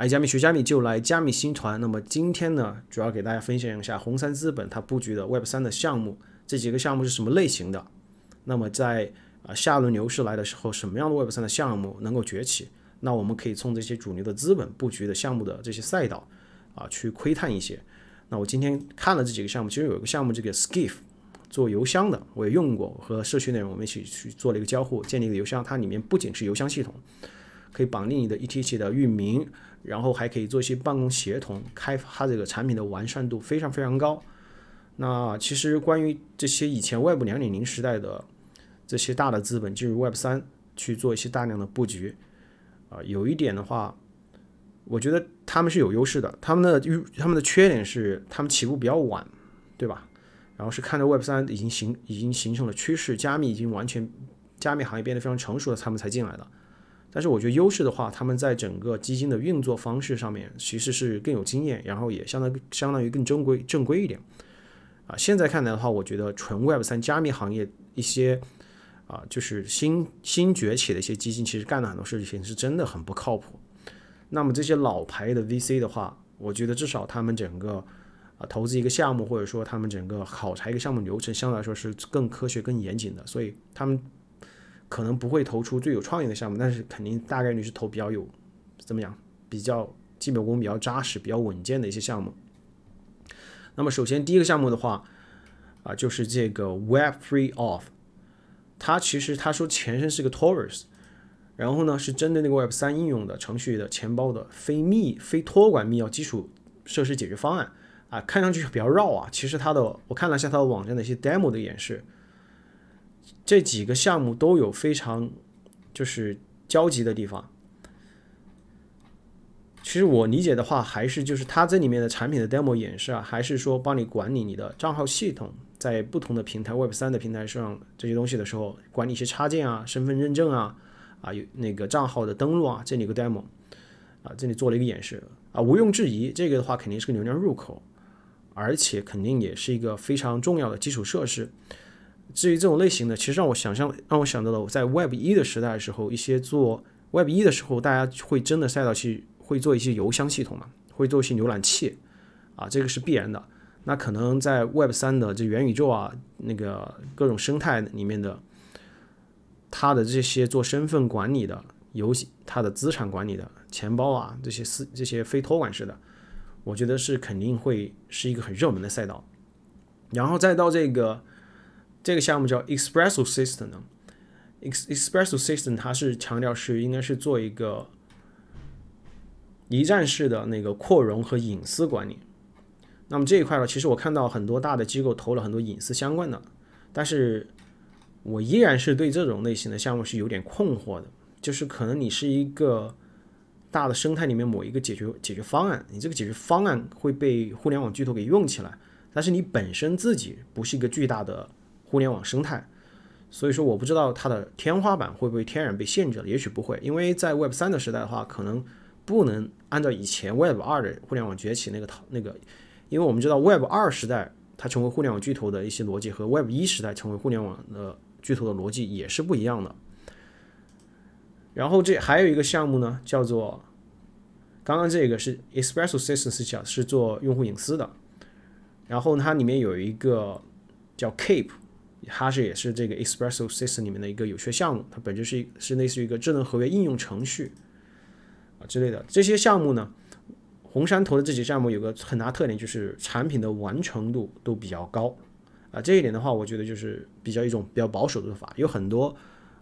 爱加密学加密就来加密星团。那么今天呢，主要给大家分享一下红杉资本它布局的 Web 三的项目，这几个项目是什么类型的？那么在啊下轮牛市来的时候，什么样的 Web 三的项目能够崛起？那我们可以从这些主流的资本布局的项目的这些赛道啊去窥探一些。那我今天看了这几个项目，其实有一个项目这个 Skiff 做邮箱的，我也用过，和社区内容我们一起去做了一个交互，建立一个邮箱，它里面不仅是邮箱系统。可以绑定你的 E T C 的域名，然后还可以做一些办公协同开发。这个产品的完善度非常非常高。那其实关于这些以前 Web 两点零时代的这些大的资本进入 Web 三去做一些大量的布局，啊，有一点的话，我觉得他们是有优势的。他们的他们的缺点是他们起步比较晚，对吧？然后是看到 Web 三已经形已经形成了趋势，加密已经完全加密行业变得非常成熟了，他们才进来的。但是我觉得优势的话，他们在整个基金的运作方式上面其实是更有经验，然后也相当相当于更正规正规一点。啊，现在看来的话，我觉得纯 Web 三加密行业一些啊，就是新新崛起的一些基金，其实干了很多事情是真的很不靠谱。那么这些老牌的 VC 的话，我觉得至少他们整个啊投资一个项目，或者说他们整个考察一个项目流程，相对来说是更科学、更严谨的，所以他们。可能不会投出最有创意的项目，但是肯定大概率是投比较有怎么讲，比较基本功比较扎实、比较稳健的一些项目。那么首先第一个项目的话，啊，就是这个 Web Free Off，它其实它说前身是个 Torus，然后呢是针对那个 Web 三应用的程序的钱包的非密非托管密钥基础设施解决方案啊，看上去比较绕啊，其实它的我看了一下它的网站的一些 demo 的演示。这几个项目都有非常就是交集的地方。其实我理解的话，还是就是它这里面的产品的 demo 演示啊，还是说帮你管理你的账号系统，在不同的平台 Web 三的平台上这些东西的时候，管理一些插件啊、身份认证啊、啊有那个账号的登录啊，这里有个 demo 啊，这里做了一个演示啊，毋庸置疑，这个的话肯定是个流量入口，而且肯定也是一个非常重要的基础设施。至于这种类型的，其实让我想象，让我想到了我在 Web 一的时代的时候，一些做 Web 一的时候，大家会真的赛道去会做一些邮箱系统嘛，会做一些浏览器，啊，这个是必然的。那可能在 Web 三的这元宇宙啊，那个各种生态里面的，它的这些做身份管理的、游戏、它的资产管理的钱包啊，这些私这些非托管式的，我觉得是肯定会是一个很热门的赛道。然后再到这个。这个项目叫 Expresso System，Expresso System 它是强调是应该是做一个一站式的那个扩容和隐私管理。那么这一块呢，其实我看到很多大的机构投了很多隐私相关的，但是我依然是对这种类型的项目是有点困惑的。就是可能你是一个大的生态里面某一个解决解决方案，你这个解决方案会被互联网巨头给用起来，但是你本身自己不是一个巨大的。互联网生态，所以说我不知道它的天花板会不会天然被限制了。也许不会，因为在 Web 三的时代的话，可能不能按照以前 Web 二的互联网崛起那个套那个，因为我们知道 Web 二时代它成为互联网巨头的一些逻辑和 Web 一时代成为互联网的巨头的逻辑也是不一样的。然后这还有一个项目呢，叫做刚刚这个是 e s p r e s s o Systems 是做用户隐私的，然后它里面有一个叫 Cap。它是也是这个 Espresso System 里面的一个有趣项目，它本质是是类似于一个智能合约应用程序啊之类的这些项目呢，红杉投的这些项目有个很大特点就是产品的完成度都比较高啊，这一点的话，我觉得就是比较一种比较保守的做法。有很多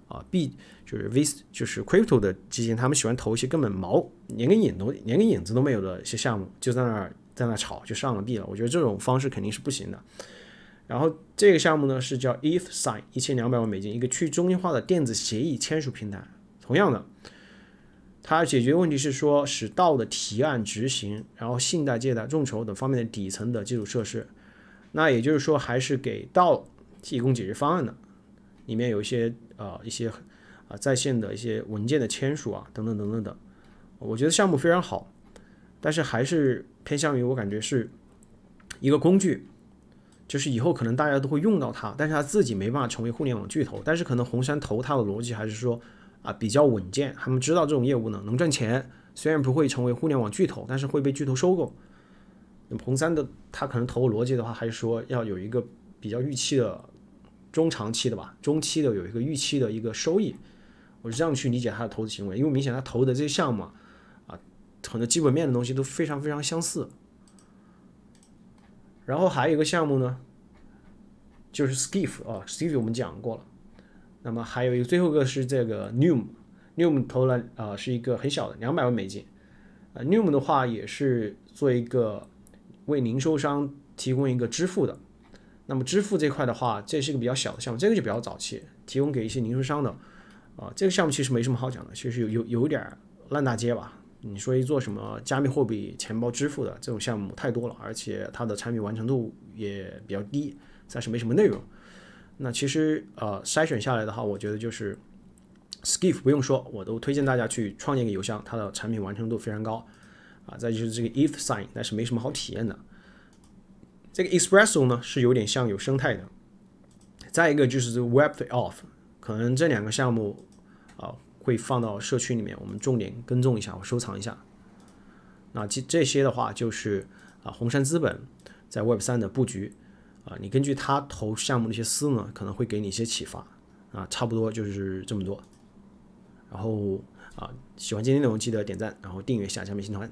啊 B 就是 V 就是 Crypto 的基金，他们喜欢投一些根本毛连个影都连个影子都没有的一些项目，就在那儿在那儿炒就上了币了。我觉得这种方式肯定是不行的。然后这个项目呢是叫 e f Sign，一千两百万美金，一个去中心化的电子协议签署平台。同样的，它解决问题是说使道的提案执行，然后信贷、借贷、众筹等方面的底层的基础设施。那也就是说，还是给到提供解决方案的。里面有一些呃一些啊在线的一些文件的签署啊等等等等等。我觉得项目非常好，但是还是偏向于我感觉是一个工具。就是以后可能大家都会用到它，但是它自己没办法成为互联网巨头。但是可能红杉投它的逻辑还是说，啊比较稳健，他们知道这种业务能能赚钱，虽然不会成为互联网巨头，但是会被巨头收购。那么红杉的它可能投逻辑的话，还是说要有一个比较预期的中长期的吧，中期的有一个预期的一个收益，我是这样去理解他的投资行为。因为明显他投的这些项目啊，很多基本面的东西都非常非常相似。然后还有一个项目呢，就是 Skiff 啊，Skiff 我们讲过了。那么还有一个最后一个是这个 n e m n e m 投了啊，是一个很小的，两百万美金。呃 n e m 的话也是做一个为零售商提供一个支付的。那么支付这块的话，这是一个比较小的项目，这个就比较早期，提供给一些零售商的。啊，这个项目其实没什么好讲的，其实有有有点烂大街吧。你说一做什么加密货币钱包支付的这种项目太多了，而且它的产品完成度也比较低，暂时没什么内容。那其实呃筛选下来的话，我觉得就是 Skiff 不用说，我都推荐大家去创建一个邮箱，它的产品完成度非常高。啊，再就是这个 e f Sign，那是没什么好体验的。这个 Expresso 呢是有点像有生态的。再一个就是 Web of，可能这两个项目啊。会放到社区里面，我们重点跟踪一下，我收藏一下。那这这些的话，就是啊，红杉资本在 Web 三的布局啊，你根据他投项目的一些思路，可能会给你一些启发啊。差不多就是这么多。然后啊，喜欢今天内容记得点赞，然后订阅下加密星团。